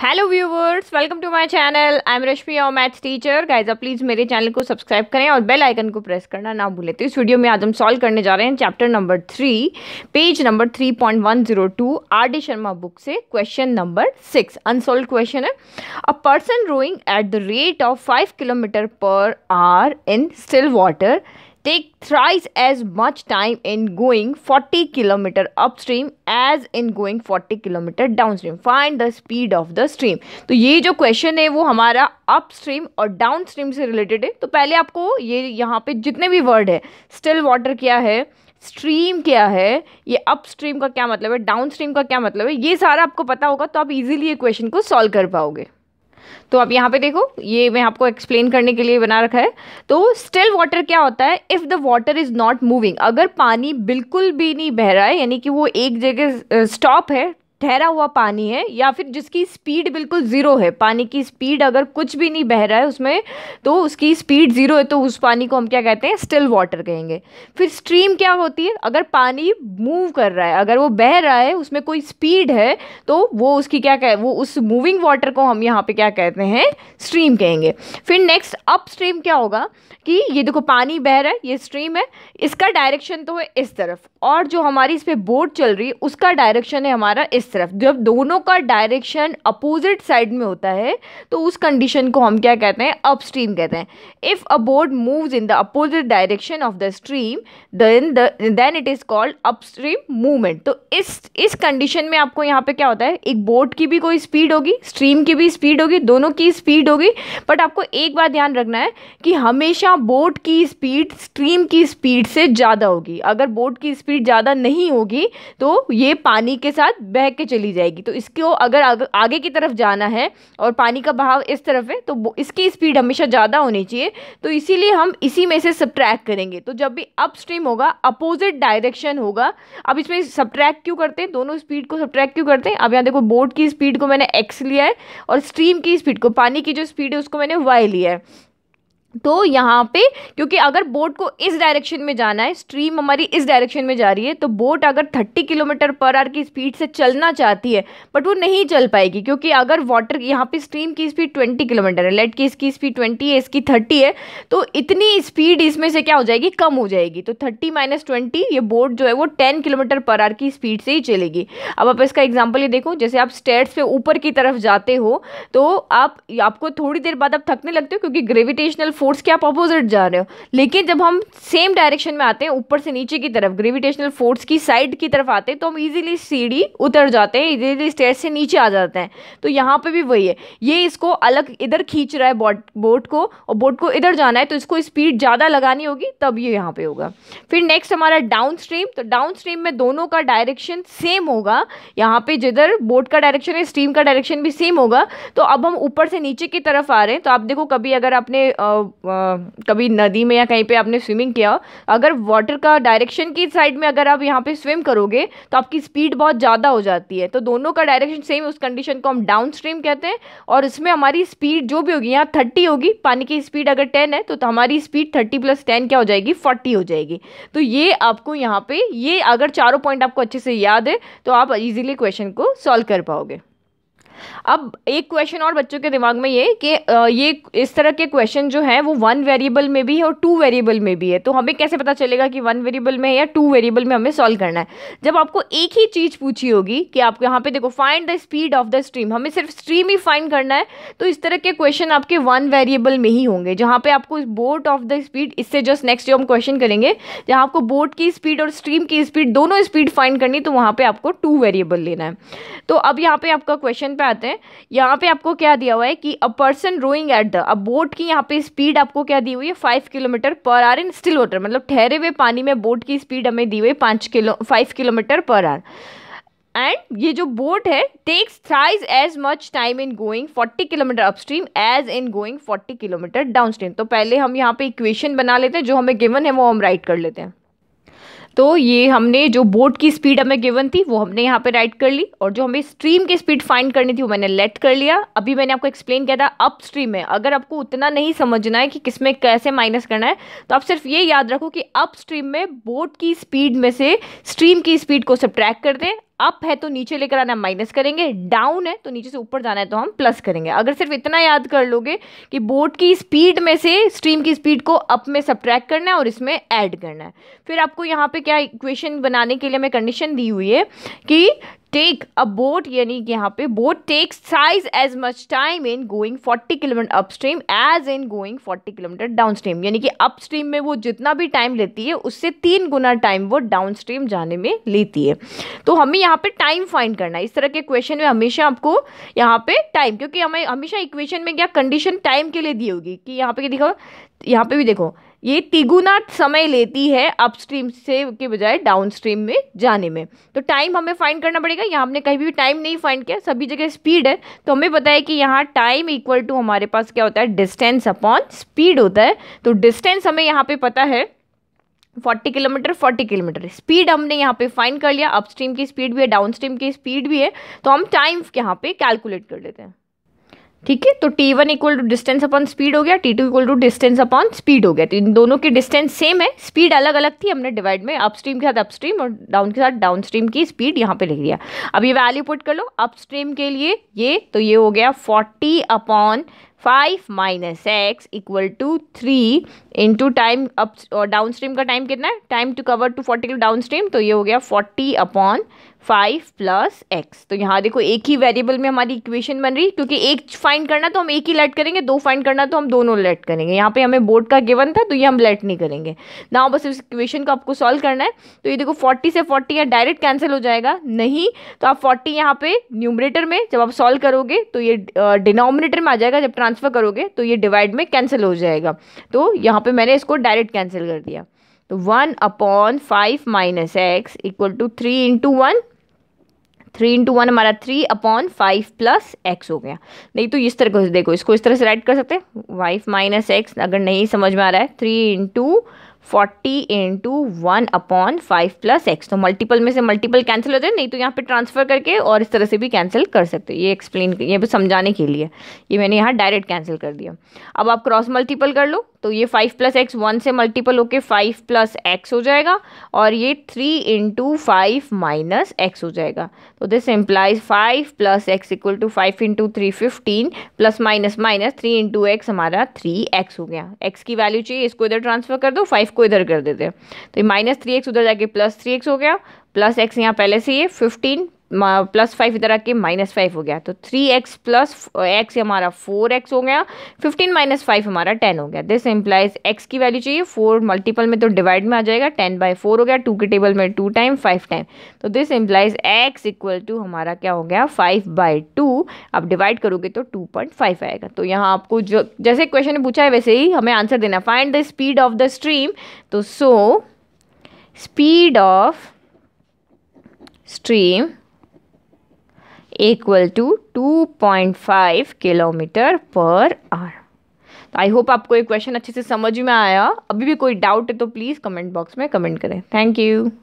hello viewers welcome to my channel I am Rashmi और maths teacher guys please मेरे channel को subscribe करें और बेल आइकन को प्रेस करना ना भूलें तो इस वीडियो में आज हम सॉल्व करने जा रहे हैं chapter number three page number three point one zero two R D Sharma book से question number six unsolved question है a person rowing at the rate of five kilometre per hour in still water take thrice as much time in going 40 stream upstream as in going 40 down downstream find the speed of the stream तो ये जो question है वो हमारा stream और stream से related है तो पहले आपको ये यहाँ पे जितने भी वर्ड है स्टिल वाटर क्या है स्ट्रीम क्या है ये अपस्ट्रीम का क्या मतलब है डाउनस्ट्रीम का क्या मतलब है ये सारा आपको पता होगा तो आप इजीली ये क्वेश्चन को सॉल्व कर पाओगे तो अब यहाँ पे देखो ये मैं आपको एक्सप्लेन करने के लिए बना रखा है तो स्टिल वाटर क्या होता है if the water is not moving अगर पानी बिल्कुल भी नहीं बह रहा है यानी कि वो एक जगह स्टॉप है ठहरा हुआ पानी है या फिर जिसकी स्पीड बिल्कुल ज़ीरो है पानी की स्पीड अगर कुछ भी नहीं बह रहा है उसमें तो उसकी स्पीड ज़ीरो है तो उस पानी को हम क्या कहते हैं स्टिल वाटर कहेंगे फिर स्ट्रीम क्या होती है अगर पानी मूव कर रहा है अगर वो बह रहा है उसमें कोई स्पीड है तो वो उसकी क्या कह वो उस मूविंग वाटर को हम यहाँ पर क्या कहते हैं स्ट्रीम कहेंगे फिर नेक्स्ट अप स्ट्रीम क्या होगा कि ये देखो पानी बह रहा है ये स्ट्रीम है इसका डायरेक्शन तो है इस तरफ और जो हमारी इस पर बोट चल रही है उसका डायरेक्शन है हमारा इस तरफ जब दोनों का डायरेक्शन अपोजिट साइड में होता है तो उस कंडीशन को हम क्या कहते हैं अपस्ट्रीम कहते हैं if a boat moves in the opposite direction of the stream then then it is called upstream movement तो इस इस कंडीशन में आपको यहाँ पे क्या होता है एक बोट की भी कोई स्पीड होगी स्ट्रीम की भी स्पीड होगी दोनों की स्पीड होगी बट आपको एक बार ध्यान रखना है कि हमेशा बोट की स्पीड स्ट्रीम की स्पीड से ज़्यादा होगी अगर बोट की स्पीड ज़्यादा नहीं होगी तो ये पानी के साथ बह के के चली जाएगी तो इसको अगर आगे की तरफ जाना है और पानी का बहाव इस तरफ है तो इसकी स्पीड हमेशा ज़्यादा होनी चाहिए तो इसीलिए हम इसी में से सब्ट्रैक करेंगे तो जब भी अप स्ट्रीम होगा अपोजिट डायरेक्शन होगा अब इसमें सब्ट्रैक क्यों करते हैं दोनों स्पीड को सब्ट्रैक क्यों करते हैं अब यहाँ देखो बोट की स्पीड को मैंने एक्स लिया है और स्ट्रीम की स्पीड को पानी की जो स्पीड है उसको मैंने वाई लिया है तो यहाँ पे क्योंकि अगर बोट को इस डायरेक्शन में जाना है स्ट्रीम हमारी इस डायरेक्शन में जा रही है तो बोट अगर 30 किलोमीटर पर आवर की स्पीड से चलना चाहती है बट वो नहीं चल पाएगी क्योंकि अगर वाटर यहाँ पे स्ट्रीम की स्पीड 20 किलोमीटर है लेट की इसकी स्पीड 20 है इसकी 30 है तो इतनी स्पीड इसमें से क्या हो जाएगी कम हो जाएगी तो थर्टी माइनस ट्वेंटी ये बोट जो है वो टेन किलोमीटर पर आवर की स्पीड से ही चलेगी अब आप इसका एग्जाम्पल ये देखो जैसे आप स्टेट्स पर ऊपर की तरफ जाते हो तो आपको थोड़ी देर बाद आप थकने लगते हो क्योंकि ग्रेविटेशनल फोर्स के आप अपोजिट जा रहे हो लेकिन जब हम सेम डायरेक्शन में आते हैं ऊपर से नीचे की तरफ ग्रेविटेशनल फोर्स की साइड की तरफ आते हैं तो हम इजीली सीढ़ी उतर जाते हैं इजीली स्टेयर से नीचे आ जाते हैं तो यहाँ पे भी वही है ये इसको अलग इधर खींच रहा है बोट बोट को और बोट को इधर जाना है तो इसको स्पीड ज़्यादा लगानी होगी तब ये यहाँ पर होगा फिर नेक्स्ट हमारा डाउन स्ट्रीम तो डाउन स्ट्रीम में दोनों का डायरेक्शन सेम होगा यहाँ पर जिधर बोट का डायरेक्शन है स्ट्रीम का डायरेक्शन भी सेम होगा तो अब हम ऊपर से नीचे की तरफ आ रहे हैं तो आप देखो कभी अगर आपने कभी नदी में या कहीं पे आपने स्विमिंग किया अगर वाटर का डायरेक्शन की साइड में अगर आप यहाँ पे स्विम करोगे तो आपकी स्पीड बहुत ज़्यादा हो जाती है तो दोनों का डायरेक्शन सेम उस कंडीशन को हम डाउन स्ट्रीम कहते हैं और इसमें हमारी स्पीड जो भी होगी यहाँ थर्टी होगी पानी की स्पीड अगर टेन है तो, तो हमारी स्पीड थर्टी प्लस टेन क्या हो जाएगी फोर्टी हो जाएगी तो ये आपको यहाँ पे ये अगर चारों पॉइंट आपको अच्छे से याद है तो आप इजिली क्वेश्चन को सॉल्व कर पाओगे अब एक क्वेश्चन और बच्चों के दिमाग में ये कि ये इस तरह के क्वेश्चन जो है वो वन वेरिएबल में भी है और टू वेरिएबल में भी है तो हमें कैसे पता चलेगा कि वन वेरिएबल में है या टू वेरिएबल में हमें सॉल्व करना है जब आपको एक ही चीज़ पूछी होगी कि आपको यहाँ पे देखो find the speed of the stream हमें सिर्फ स्ट्रीम ही फाइंड करना है तो इस तरह के क्वेश्चन आपके वन वेरिएबल में ही होंगे जहाँ पे आपको बोट ऑफ द स्पीड इससे जस्ट नेक्स्ट जो हम क्वेश्चन करेंगे जहाँ आपको बोट की स्पीड और स्ट्रीम की स्पीड दोनों स्पीड फाइंड करनी तो वहाँ पर आपको टू वेरिएबल लेना है तो अब यहाँ पे आपका क्वेश्चन पे आते हैं यहाँ पे आपको क्या दिया हुआ है कि a person rowing at the अब बोट की यहाँ पे स्पीड आपको क्या दी हुई है five kilometre per hour in still water मतलब ठहरे हुए पानी में बोट की स्पीड हमें दी हुई है पाँच kilo five kilometre per hour and ये जो बोट है takes thrice as much time in going 40 kilometre upstream as in going 40 kilometre downstream तो पहले हम यहाँ पे इक्वेशन बना लेते हैं जो हमें गिवन है वो हम राइट कर लेते हैं तो ये हमने जो बोट की स्पीड हमें गिवन थी वो हमने यहाँ पे राइट कर ली और जो हमें स्ट्रीम की स्पीड फाइंड करनी थी वो मैंने लेट कर लिया अभी मैंने आपको एक्सप्लेन किया था अप स्ट्रीम है अगर आपको उतना नहीं समझना है कि किसमें कैसे माइनस करना है तो आप सिर्फ ये याद रखो कि अप स्ट्रीम में बोट की स्पीड में से स्ट्रीम की स्पीड को सब्ट्रैक्ट कर दें अप है तो नीचे लेकर आना माइनस करेंगे डाउन है तो नीचे से ऊपर जाना है तो हम प्लस करेंगे अगर सिर्फ इतना याद कर लोगे कि बोट की स्पीड में से स्ट्रीम की स्पीड को अप में सब्ट्रैक्ट करना है और इसमें ऐड करना है फिर आपको यहाँ पे क्या इक्वेशन बनाने के लिए हमें कंडीशन दी हुई है कि टेक अ बोट यानी कि यहाँ पे बोट टेक साइज as much time in going 40 kilometre upstream as in going 40 kilometre downstream यानी कि अपस्ट्रीम में वो जितना भी टाइम लेती है उससे तीन गुना टाइम वो डाउनस्ट्रीम जाने में लेती है तो हमें यहाँ पे टाइम फाइंड करना है इस तरह के क्वेश्चन में हमेशा आपको यहाँ पे टाइम क्योंकि हमें हमेशा इक्वेशन में क्या कंडीशन टाइम के लिए दी होगी कि यहाँ पे देखो यहाँ पे भी देखो ये तिगुना समय लेती है अपस्ट्रीम से के बजाय डाउनस्ट्रीम में जाने में तो टाइम हमें फाइंड करना पड़ेगा यहाँ हमने कहीं भी टाइम नहीं फाइंड किया सभी जगह स्पीड है तो हमें पता है कि यहाँ टाइम इक्वल टू हमारे पास क्या होता है डिस्टेंस अपॉन स्पीड होता है तो डिस्टेंस हमें यहाँ पे पता है forty kilometre forty kilometre speed हमने यहाँ पे फाइंड कर लिया अपस्ट्रीम की स्पीड भी है डाउनस्ट्रीम की स्पीड भी है तो हम टाइम यहाँ पे कैलकुलेट कर लेते हैं ठीक है तो T one equal to distance upon speed हो गया T two equal to distance upon speed हो गया तो इन दोनों के डिस्टेंस सेम है स्पीड अलग अलग थी हमने डिवाइड में अपस्ट्रीम के साथ अपस्ट्रीम और डाउन के साथ डाउनस्ट्रीम की स्पीड यहाँ पे लिख दिया अब ये वैल्यू पुट कर लो अपस्ट्रीम के लिए ये तो ये हो गया forty upon five minus X equal to three into time up downstream का टाइम कितना है time to cover to forty kilo downstream तो ये हो गया forty upon five plus X तो यहाँ देखो एक ही वेरिएबल में हमारी इक्वेशन बन रही क्योंकि एक फाइंड करना तो हम एक ही लेट करेंगे दो फाइंड करना तो हम दोनों लेट करेंगे यहाँ पे हमें बोर्ड का गिवन था तो ये हम लेट नहीं करेंगे ना बस इस इक्वेशन को आपको सॉल्व करना है तो ये देखो फोर्टी से फोर्टी या डायरेक्ट कैंसिल हो जाएगा नहीं तो आप फोर्टी यहाँ पे न्यूमरेटर में जब आप सॉल्व करोगे तो ये डिनोमिनेटर में आ जाएगा जब ट्रांस ट्रांसफ़र करोगे तो ये डिवाइड में कैंसिल हो जाएगा तो यहाँ पे मैंने इसको डायरेक्ट कैंसिल कर दिया तो one upon five minus X equal to three into one three into one हमारा three upon five plus X हो गया नहीं तो इस तरह से देखो इसको इस तरह से राइट कर सकते हैं फाइव माइनस एक्स अगर नहीं समझ में आ रहा है three into forty into one upon five plus X तो मल्टीपल में से मल्टीपल कैंसिल हो जाए नहीं तो यहाँ पे ट्रांसफ़र करके और इस तरह से भी कैंसिल कर सकते हो ये एक्सप्लेन ये भी समझाने के लिए ये मैंने यहाँ डायरेक्ट कैंसिल कर दिया अब आप क्रॉस मल्टीपल कर लो तो ये फाइव प्लस एक्स वन से मल्टीपल होके फाइव प्लस एक्स हो जाएगा और ये three into five minus X हो जाएगा तो this implies five plus X equal to five into three fifteen plus minus minus three into X हमारा थ्री एक्स हो गया एक्स की वैल्यू चाहिए इसको इधर ट्रांसफ़र कर दो फाइव को इधर कर देते हैं तो माइनस थ्री एक्स उधर जाके प्लस थ्री एक्स हो गया प्लस एक्स यहाँ पहले से है फिफ्टीन प्लस फाइव इधर आके माइनस फाइव हो गया तो थ्री एक्स प्लस एक्स हमारा फोर एक्स हो गया फिफ्टीन माइनस फाइव हमारा टेन हो गया दिस इम्प्लाइज एक्स की वैल्यू चाहिए फोर मल्टीपल में तो डिवाइड में आ जाएगा टेन बाई फोर हो गया टू के टेबल में टू टाइम फाइव टाइम तो this implies x equal to हमारा क्या हो गया फाइव बाई टू आप डिवाइड करोगे तो टू पॉइंट फाइव आएगा तो यहाँ आपको जो जैसे क्वेश्चन पूछा है वैसे ही हमें आंसर देना find the speed of the stream तो so speed of stream equal to 2.5 kilometre per hour तो आई होप आपको ये क्वेश्चन अच्छे से समझ में आया अभी भी कोई डाउट है तो प्लीज़ कमेंट बॉक्स में कमेंट करें थैंक यू